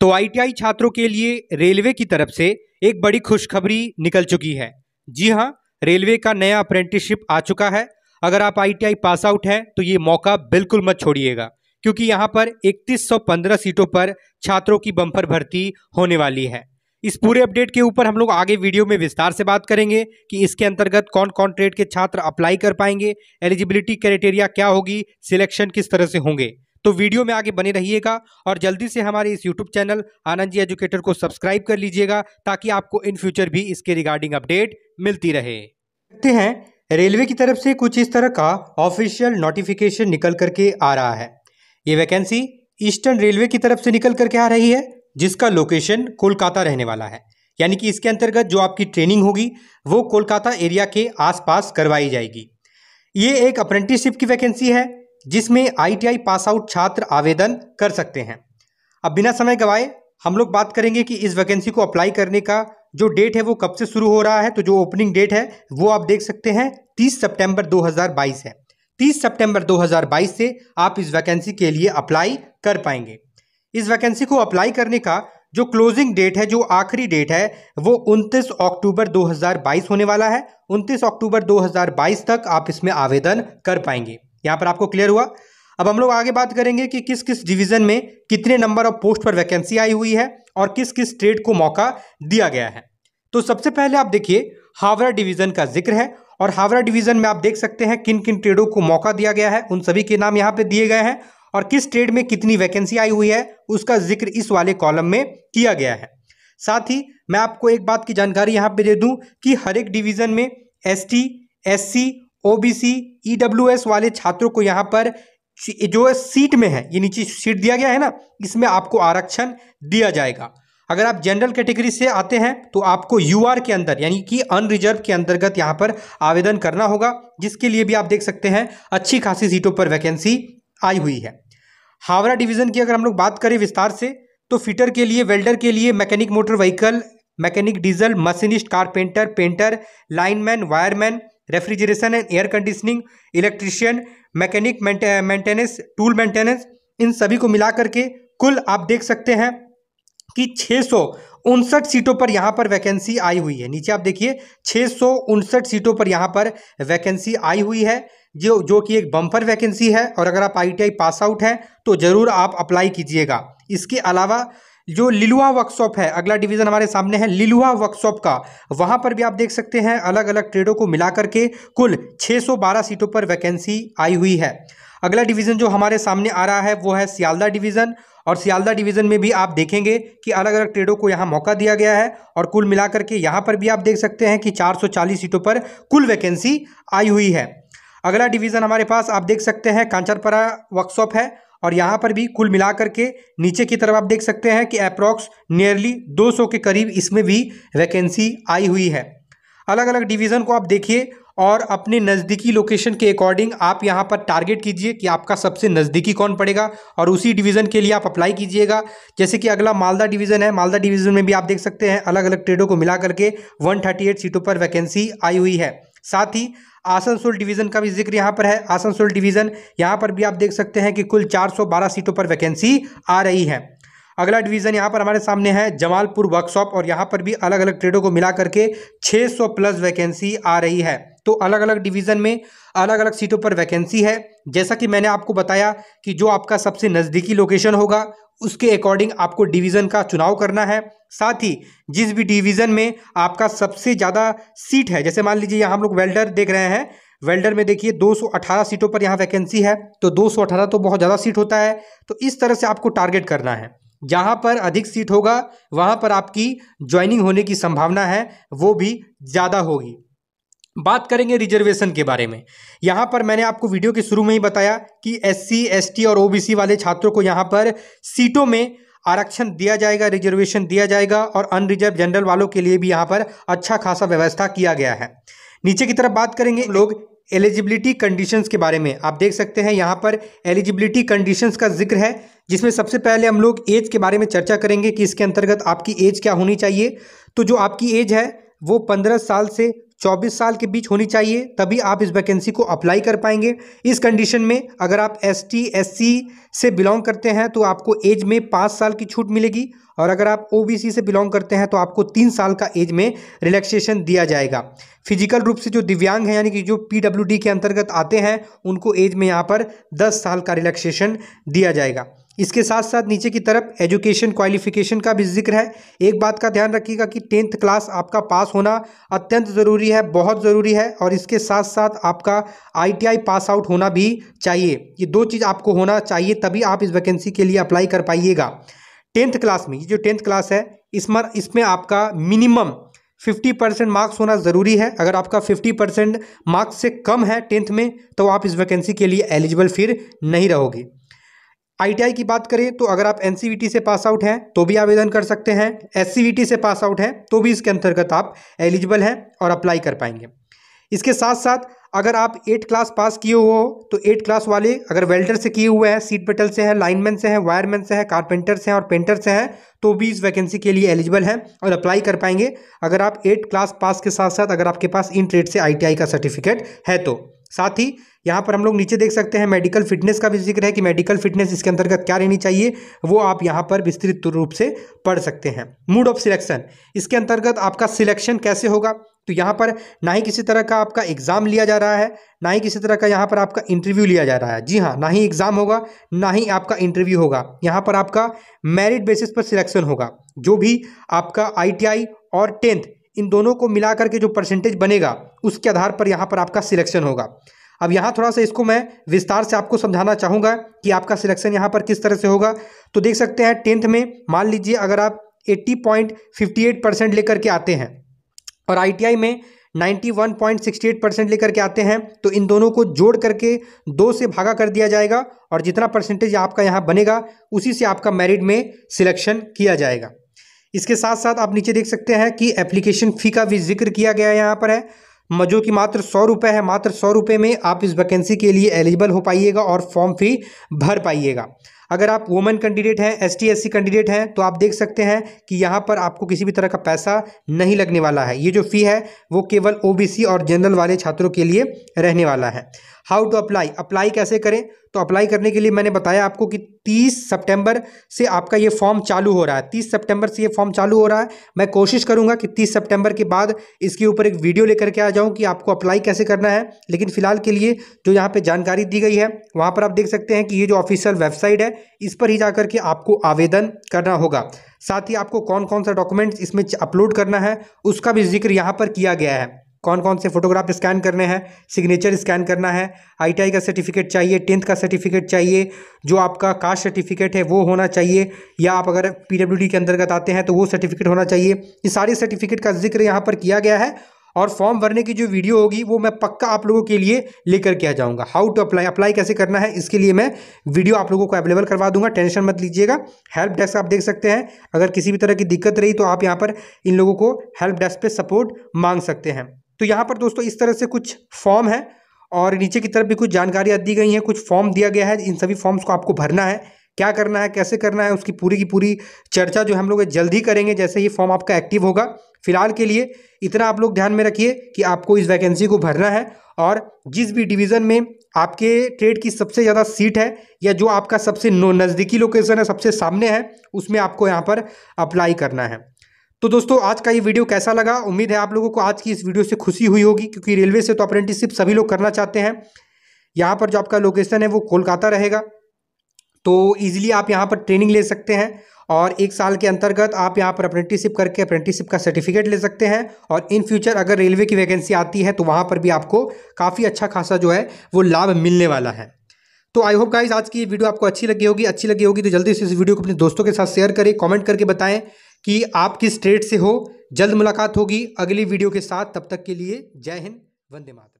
तो आईटीआई छात्रों के लिए रेलवे की तरफ से एक बड़ी खुशखबरी निकल चुकी है जी हाँ रेलवे का नया अप्रेंटिसशिप आ चुका है अगर आप आईटीआई पास आउट हैं तो ये मौका बिल्कुल मत छोड़िएगा क्योंकि यहाँ पर 3115 सीटों पर छात्रों की बम्पर भर्ती होने वाली है इस पूरे अपडेट के ऊपर हम लोग आगे वीडियो में विस्तार से बात करेंगे कि इसके अंतर्गत कौन कौन ट्रेड के छात्र अप्लाई कर पाएंगे एलिजिबिलिटी क्राइटेरिया क्या होगी सिलेक्शन किस तरह से होंगे तो वीडियो में आगे बने रहिएगा और जल्दी से हमारे इस YouTube channel Anand ji educator को सब्सक्राइब कर लीजिएगा ताकि आपको इन फ्यूचर भी इसके रिगार्डिंग अपडेट मिलती रहे देखते हैं रेलवे की तरफ से कुछ इस तरह का ऑफिशियल नोटिफिकेशन निकल करके आ रहा है ये वैकेंसी ईस्टर्न रेलवे की तरफ से निकल करके आ रही है जिसका लोकेशन कोलकाता रहने वाला है यानी कि इसके अंतर्गत जो आपकी ट्रेनिंग होगी वो कोलकाता एरिया के आसपास करवाई जाएगी ये एक अप्रेंटिसशिप की वैकेंसी है जिसमें आईटीआई पास आउट छात्र आवेदन कर सकते हैं अब बिना समय गवाए हम लोग बात करेंगे कि इस वैकेंसी को अप्लाई करने का जो डेट है वो कब से शुरू हो रहा है तो जो ओपनिंग डेट है वो आप देख सकते हैं 30 सितंबर 2022 है 30 सितंबर 2022 से आप इस वैकेंसी के लिए अप्लाई कर पाएंगे इस वैकेंसी को अप्लाई करने का जो क्लोजिंग डेट है जो आखिरी डेट है वो 29 अक्टूबर 2022 होने वाला है 29 अक्टूबर 2022 तक आप इसमें आवेदन कर पाएंगे यहाँ पर आपको क्लियर हुआ अब हम लोग आगे बात करेंगे कि किस किस डिवीज़न में कितने नंबर ऑफ पोस्ट पर वैकेंसी आई हुई है और किस किस ट्रेड को मौका दिया गया है तो सबसे पहले आप देखिए हावड़ा डिवीज़न का जिक्र है और हावड़ा डिवीज़न में आप देख सकते हैं किन किन ट्रेडों को मौका दिया गया है उन सभी के नाम यहाँ पर दिए गए हैं और किस ट्रेड में कितनी वैकेंसी आई हुई है उसका जिक्र इस वाले कॉलम में किया गया है साथ ही मैं आपको एक बात की जानकारी यहाँ पर दे दूँ कि हर एक डिवीज़न में S T S C OBC EWS e वाले छात्रों को यहाँ पर जो सीट में है ये नीचे सीट दिया गया है ना इसमें आपको आरक्षण दिया जाएगा अगर आप जनरल कैटेगरी से आते हैं तो आपको यूआर के अंदर यानी कि अनरिजर्व के अंतर्गत यहाँ पर आवेदन करना होगा जिसके लिए भी आप देख सकते हैं अच्छी खासी सीटों पर वैकेंसी आई हुई है हावड़ा डिवीज़न की अगर हम लोग बात करें विस्तार से तो फिटर के लिए वेल्डर के लिए mechanic motor vehicle mechanic diesel machinist carpenter painter lineman wireman refrigeration and air conditioning electrician mechanic maintenance tool maintenance इन सभी को मिला करके कुल आप देख सकते हैं कि छः सौ उनसठ सीटों पर यहाँ पर वैकेंसी आई हुई है नीचे आप देखिए छः सौ उनसठ सीटों पर यहाँ पर वैकेंसी आई हुई है जो जो कि एक बम्पर वैकेंसी है और अगर आप आईटीआई पास आउट हैं तो ज़रूर आप अप्लाई कीजिएगा इसके अलावा जो लिलुआ वर्कशॉप है अगला डिवीज़न हमारे सामने है लिलुआ वर्कशॉप का वहां पर भी आप देख सकते हैं अलग अलग ट्रेडों को मिला करके कुल 612 सीटों पर वैकेंसी आई हुई है अगला डिवीज़न जो हमारे सामने आ रहा है वो है सियालदा डिवीज़न और सियालदा डिवीज़न में भी आप देखेंगे कि अलग अलग ट्रेडों को यहाँ मौका दिया गया है और कुल मिलाकर के यहाँ पर भी आप देख सकते हैं कि 440 सीटों पर कुल वैकेंसी आई हुई है अगला डिवीज़न हमारे पास आप देख सकते हैं कांचरपरा वर्कशॉप है और यहाँ पर भी कुल मिलाकर के नीचे की तरफ आप देख सकते हैं कि अप्रॉक्स नियरली 200 के करीब इसमें भी वैकेंसी आई हुई है अलग अलग डिवीज़न को आप देखिए और अपने नज़दीकी लोकेशन के अकॉर्डिंग आप यहाँ पर टारगेट कीजिए कि आपका सबसे नज़दीकी कौन पड़ेगा और उसी डिवीज़न के लिए आप अप्लाई कीजिएगा जैसे कि अगला मालदा डिवीज़न है मालदा डिवीज़न में भी आप देख सकते हैं अलग अलग ट्रेडों को मिला करके वन सीटों पर वैकेंसी आई हुई है साथ ही आसनसोल डिवीज़न का भी जिक्र यहाँ पर है आसनसोल डिवीज़न यहाँ पर भी आप देख सकते हैं कि कुल 412 सीटों पर वैकेंसी आ रही है अगला डिवीज़न यहाँ पर हमारे सामने है जमालपुर वर्कशॉप और यहाँ पर भी अलग अलग ट्रेडों को मिला करके 600 प्लस वैकेंसी आ रही है तो अलग अलग डिवीज़न में अलग अलग सीटों पर वैकेंसी है जैसा कि मैंने आपको बताया कि जो आपका सबसे नज़दीकी लोकेशन होगा उसके अकॉर्डिंग आपको डिवीज़न का चुनाव करना है साथ ही जिस भी डिवीज़न में आपका सबसे ज़्यादा सीट है जैसे मान लीजिए यहाँ हम लोग वेल्डर देख रहे हैं वेल्डर में देखिए 218 सीटों पर यहाँ वैकेंसी है तो 218 तो बहुत ज़्यादा सीट होता है तो इस तरह से आपको टारगेट करना है जहाँ पर अधिक सीट होगा वहाँ पर आपकी ज्वाइनिंग होने की संभावना है वो भी ज़्यादा होगी बात करेंगे रिजर्वेशन के बारे में यहाँ पर मैंने आपको वीडियो के शुरू में ही बताया कि एस सी और ओ वाले छात्रों को यहाँ पर सीटों में आरक्षण दिया जाएगा रिजर्वेशन दिया जाएगा और अनरिजर्व जनरल वालों के लिए भी यहाँ पर अच्छा खासा व्यवस्था किया गया है नीचे की तरफ बात करेंगे लोग एलिजिबिलिटी कंडीशंस के बारे में आप देख सकते हैं यहाँ पर एलिजिबिलिटी कंडीशंस का जिक्र है जिसमें सबसे पहले हम लोग एज के बारे में चर्चा करेंगे कि इसके अंतर्गत आपकी एज क्या होनी चाहिए तो जो आपकी एज है वो पंद्रह साल से चौबीस साल के बीच होनी चाहिए तभी आप इस वैकेंसी को अप्लाई कर पाएंगे इस कंडीशन में अगर आप एस टी से बिलोंग करते हैं तो आपको एज में पाँच साल की छूट मिलेगी और अगर आप ओ से बिलोंग करते हैं तो आपको तीन साल का एज में रिलैक्सेशन दिया जाएगा फिजिकल रूप से जो दिव्यांग हैं यानी कि जो पी के अंतर्गत आते हैं उनको एज में यहाँ पर दस साल का रिलैक्सेशन दिया जाएगा इसके साथ साथ नीचे की तरफ एजुकेशन क्वालिफिकेशन का भी जिक्र है एक बात का ध्यान रखिएगा कि टेंथ क्लास आपका पास होना अत्यंत ज़रूरी है बहुत ज़रूरी है और इसके साथ साथ आपका आईटीआई पास आउट होना भी चाहिए ये दो चीज़ आपको होना चाहिए तभी आप इस वैकेंसी के लिए अप्लाई कर पाइएगा टेंथ क्लास में ये जो टेंथ क्लास है इसमें इसमें आपका मिनिमम फिफ्टी परसेंट मार्क्स होना ज़रूरी है अगर आपका फिफ्टी परसेंट मार्क्स से कम है टेंथ में तो आप इस वैकेंसी के लिए एलिजिबल फिर नहीं रहोगे आईटीआई की बात करें तो अगर आप एनसीवीटी से पास आउट हैं तो भी आवेदन कर सकते हैं एससीवीटी से पास आउट हैं तो भी इसके अंतर्गत आप एलिजिबल हैं और अप्लाई कर पाएंगे इसके साथ साथ अगर आप एट क्लास पास किए हो तो एट क्लास वाले अगर वेल्डर से किए हुए हैं सीट पेटल से हैं लाइनमैन से हैं वायरमैन से हैं कारपेंटर से हैं और पेंटर से हैं तो भी इस वैकेंसी के लिए एलिजिबल हैं और अप्लाई कर पाएंगे अगर आप एट क्लास पास के साथ साथ अगर आपके पास इन ट्रेड से आई का सर्टिफिकेट है तो साथ ही यहाँ पर हम लोग नीचे देख सकते हैं मेडिकल फिटनेस का भी जिक्र है कि मेडिकल फिटनेस इसके अंतर्गत क्या रहनी चाहिए वो आप यहाँ पर विस्तृत रूप से पढ़ सकते हैं मूड ऑफ सिलेक्शन इसके अंतर्गत आपका सिलेक्शन कैसे होगा तो यहाँ पर ना ही किसी तरह का आपका एग्ज़ाम लिया जा रहा है ना ही किसी तरह का यहाँ पर आपका इंटरव्यू लिया जा रहा है जी हाँ ना ही एग्ज़ाम होगा ना ही आपका इंटरव्यू होगा यहाँ पर आपका मेरिट बेसिस पर सिलेक्शन होगा जो भी आपका आई और टेंथ इन दोनों को मिला करके जो परसेंटेज बनेगा उसके आधार पर यहाँ पर आपका सिलेक्शन होगा अब यहाँ थोड़ा सा इसको मैं विस्तार से आपको समझाना चाहूँगा कि आपका सिलेक्शन यहाँ पर किस तरह से होगा तो देख सकते हैं टेंथ में मान लीजिए अगर आप 80.58 परसेंट लेकर के आते हैं और आई में 91.68 परसेंट लेकर के आते हैं तो इन दोनों को जोड़ करके दो से भागा कर दिया जाएगा और जितना परसेंटेज आपका यहाँ बनेगा उसी से आपका मेरिट में सिलेक्शन किया जाएगा इसके साथ साथ आप नीचे देख सकते हैं कि एप्लीकेशन फ़ी का भी जिक्र किया गया यहाँ पर है जो कि मात्र सौ रुपये है मात्र सौ रुपये में आप इस वैकेंसी के लिए एलिजिबल हो पाइएगा और फॉर्म फी भर पाइएगा अगर आप वुमेन कैंडिडेट हैं एस टी कैंडिडेट हैं तो आप देख सकते हैं कि यहाँ पर आपको किसी भी तरह का पैसा नहीं लगने वाला है ये जो फ़ी है वो केवल ओ और जनरल वाले छात्रों के लिए रहने वाला है हाउ टू अप्लाई अप्लाई कैसे करें तो अप्लाई करने के लिए मैंने बताया आपको कि 30 सितंबर से आपका ये फॉर्म चालू हो रहा है 30 सितंबर से ये फॉर्म चालू हो रहा है मैं कोशिश करूंगा कि 30 सितंबर के बाद इसके ऊपर एक वीडियो लेकर के आ जाऊं कि आपको अप्लाई कैसे करना है लेकिन फिलहाल के लिए जो यहाँ पे जानकारी दी गई है वहाँ पर आप देख सकते हैं कि ये जो ऑफिशियल वेबसाइट है इस पर ही जाकर के आपको आवेदन करना होगा साथ ही आपको कौन कौन सा डॉक्यूमेंट इसमें अपलोड करना है उसका भी जिक्र यहाँ पर किया गया है कौन कौन से फोटोग्राफ स्कैन करने हैं सिग्नेचर स्कैन करना है आईटीआई का सर्टिफिकेट चाहिए टेंथ का सर्टिफिकेट चाहिए जो आपका कास्ट सर्टिफिकेट है वो होना चाहिए या आप अगर पीडब्ल्यूडी के अंतर्गत आते हैं तो वो सर्टिफिकेट होना चाहिए ये सारे सर्टिफिकेट का जिक्र यहाँ पर किया गया है और फॉर्म भरने की जो वीडियो होगी वो मैं पक्का आप लोगों के लिए लेकर के आ जाऊँगा हाउ टू अप्लाई अप्लाई कैसे करना है इसके लिए मैं वीडियो आप लोगों को अवेलेबल करवा दूंगा टेंशन मत लीजिएगा हेल्प डेस्क आप देख सकते हैं अगर किसी भी तरह की दिक्कत रही तो आप यहाँ पर इन लोगों को हेल्प डेस्क पर सपोर्ट मांग सकते हैं तो यहाँ पर दोस्तों इस तरह से कुछ फॉर्म है और नीचे की तरफ भी कुछ जानकारियाँ दी गई हैं कुछ फॉर्म दिया गया है इन सभी फॉर्म्स को आपको भरना है क्या करना है कैसे करना है उसकी पूरी की पूरी चर्चा जो हम लोग जल्द ही करेंगे जैसे ही फॉर्म आपका एक्टिव होगा फिलहाल के लिए इतना आप लोग ध्यान में रखिए कि आपको इस वैकेंसी को भरना है और जिस भी डिवीज़न में आपके ट्रेड की सबसे ज़्यादा सीट है या जो आपका सबसे नो नज़दीकी लोकेशन है सबसे सामने है उसमें आपको यहाँ पर अप्लाई करना है तो दोस्तों आज का ये वीडियो कैसा लगा उम्मीद है आप लोगों को आज की इस वीडियो से खुशी हुई होगी क्योंकि रेलवे से तो अप्रेंटिसशिप सभी लोग करना चाहते हैं यहाँ पर जो आपका लोकेशन है वो कोलकाता रहेगा तो ईजिली आप यहाँ पर ट्रेनिंग ले सकते हैं और एक साल के अंतर्गत आप यहाँ पर अप्रेंटिसिप करके अप्रेंटिसिप का सर्टिफिकेट ले सकते हैं और इन फ्यूचर अगर रेलवे की वैकेंसी आती है तो वहाँ पर भी आपको काफ़ी अच्छा खासा जो है वो लाभ मिलने वाला है तो आई होप गाइज आज की वीडियो आपको अच्छी लगी होगी अच्छी लगी होगी तो जल्दी से इस वीडियो को अपने दोस्तों के साथ शेयर करें कॉमेंट करके बताएं कि आप किस स्टेट से हो जल्द मुलाकात होगी अगली वीडियो के साथ तब तक के लिए जय हिंद वंदे मातर